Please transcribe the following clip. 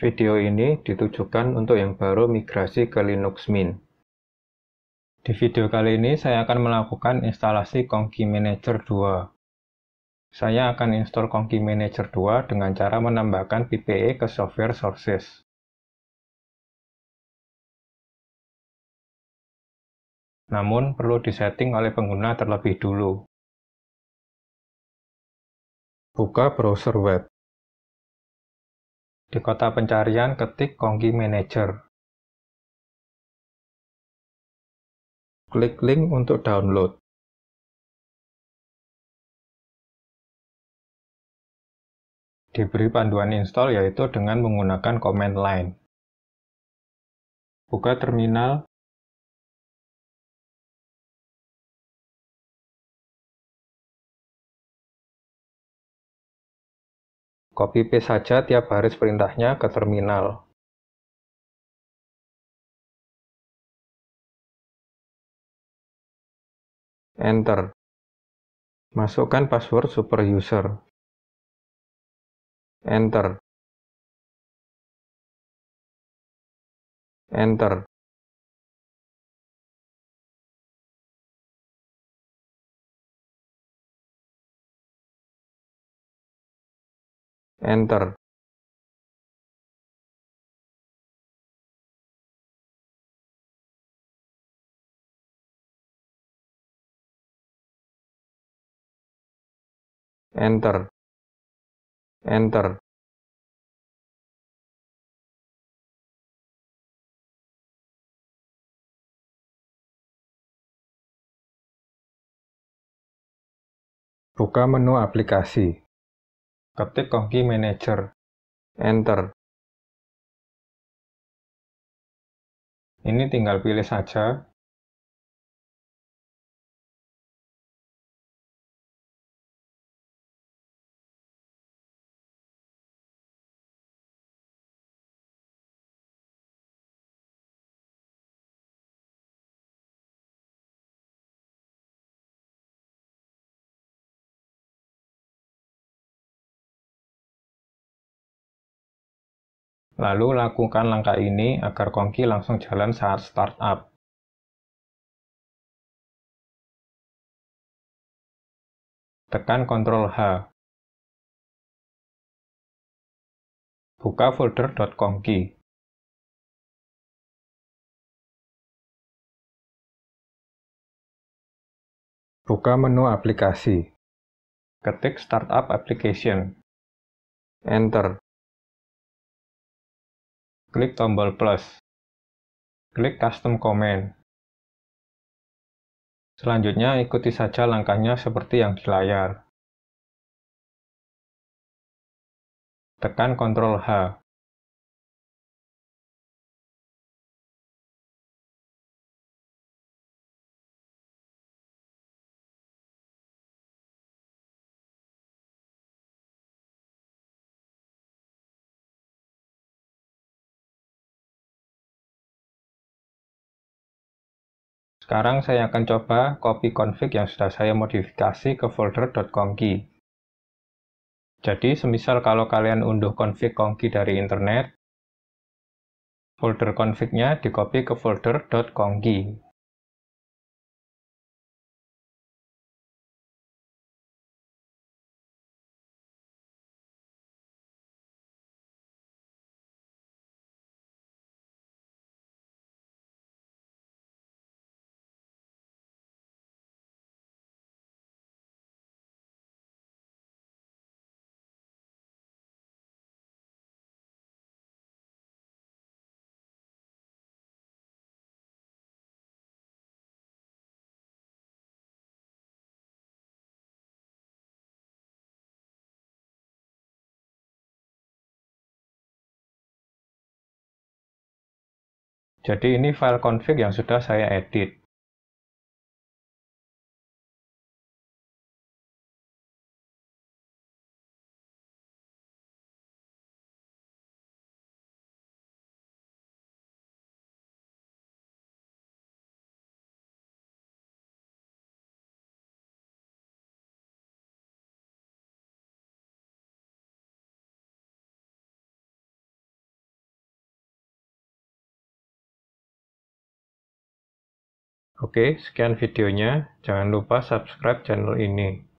Video ini ditujukan untuk yang baru migrasi ke Linux Mint. Di video kali ini saya akan melakukan instalasi Konki Manager 2. Saya akan install Konki Manager 2 dengan cara menambahkan PPE ke software sources. Namun perlu disetting oleh pengguna terlebih dulu. Buka browser web. Di kota pencarian, ketik Kongki Manager. Klik link untuk download. Diberi panduan install yaitu dengan menggunakan command line. Buka terminal Copy paste saja tiap baris perintahnya ke terminal. Enter. Masukkan password super user. Enter. Enter. enter enter enter buka menu aplikasi Ketik kongki Manager. Enter. Ini tinggal pilih saja Lalu lakukan langkah ini agar Kongki langsung jalan saat startup. Tekan Ctrl H. Buka folder .kongki. Buka menu aplikasi. Ketik Startup Application. Enter. Klik tombol plus. Klik custom comment. Selanjutnya ikuti saja langkahnya seperti yang di layar. Tekan Ctrl H. Sekarang saya akan coba copy config yang sudah saya modifikasi ke folder .conky. Jadi, semisal kalau kalian unduh config conky dari internet, folder config-nya di-copy ke folder .conky. Jadi ini file config yang sudah saya edit. Oke, sekian videonya. Jangan lupa subscribe channel ini.